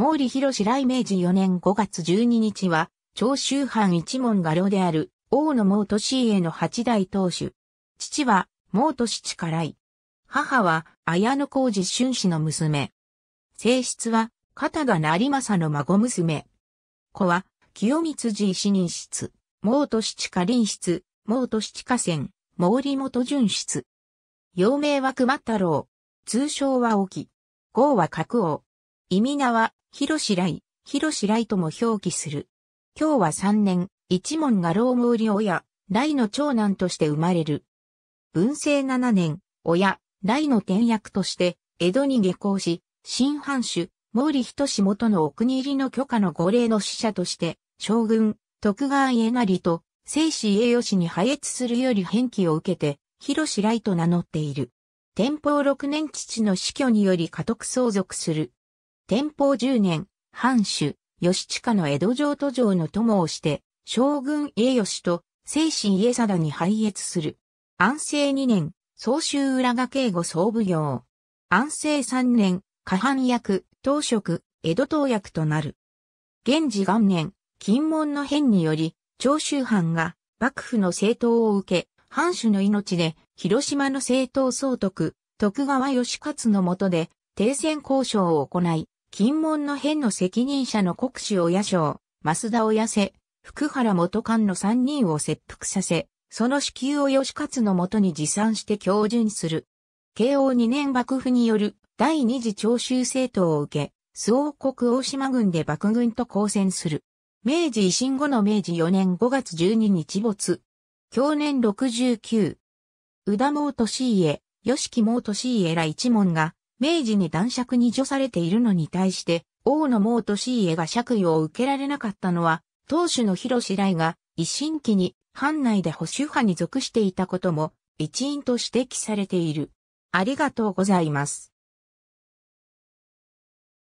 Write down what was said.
毛利博士来明治4年5月12日は、長州藩一門画廊である、大野毛利家の八代当主。父は、毛利氏家来。母は、綾野浩治春氏の娘。性質は、片賀成政の孫娘。子は、清光寺一人室、毛利七家林室、毛利七家仙、毛利元純室。幼名は熊太郎。通称は沖。号は角王。意味名は、広し来、広し来とも表記する。今日は三年、一門が老毛利親、来の長男として生まれる。文政七年、親、来の転役として、江戸に下校し、新藩主、毛利仁志元のお国入りの許可の御礼の使者として、将軍、徳川家成と、聖子栄吉に配越するより返記を受けて、広し来と名乗っている。天保六年父の死去により家督相続する。天保十年、藩主、義親の江戸城都城の友をして、将軍家義と、精神家定に拝謁する。安政二年、総州浦賀警護総奉行。安政三年、下半役、当職、江戸当役となる。現治元年、金門の変により、長州藩が幕府の政党を受け、藩主の命で広島の政党総督、徳川義勝の下で停戦交渉を行い、金門の変の責任者の国主親将、増田親瀬、福原元官の三人を切腹させ、その支給を義勝のもとに持参して教順する。慶応2年幕府による第二次徴収政党を受け、周王国大島軍で幕軍と交戦する。明治維新後の明治4年5月12日没。享年69。宇田元氏家、吉木元氏家ら一門が、明治に男爵に除されているのに対して、王の毛と氏家が爵位を受けられなかったのは、当主の広白来が一心期に藩内で保守派に属していたことも一因と指摘されている。ありがとうございます。